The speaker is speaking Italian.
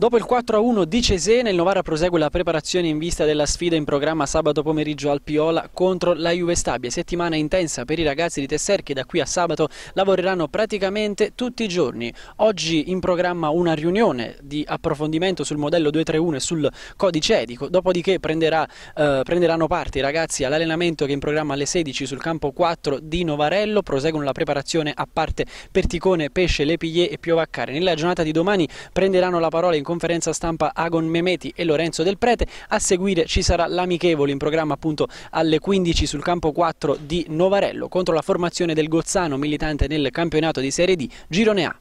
Dopo il 4-1 di Cesena, il Novara prosegue la preparazione in vista della sfida in programma sabato pomeriggio al Piola contro la Juve Stabia. Settimana intensa per i ragazzi di Tesser che da qui a sabato lavoreranno praticamente tutti i giorni. Oggi in programma una riunione di approfondimento sul modello 2-3-1 e sul codice edico. dopodiché prenderà, eh, prenderanno parte i ragazzi all'allenamento che è in programma alle 16 sul campo 4 di Novarello, proseguono la preparazione a parte Perticone, Pesce, Lepiglie e Piovaccare. Nella giornata di domani prenderanno la parola in conferenza stampa Agon Memeti e Lorenzo Del Prete, a seguire ci sarà l'amichevole in programma appunto alle 15 sul campo 4 di Novarello contro la formazione del Gozzano militante nel campionato di Serie D Girone A.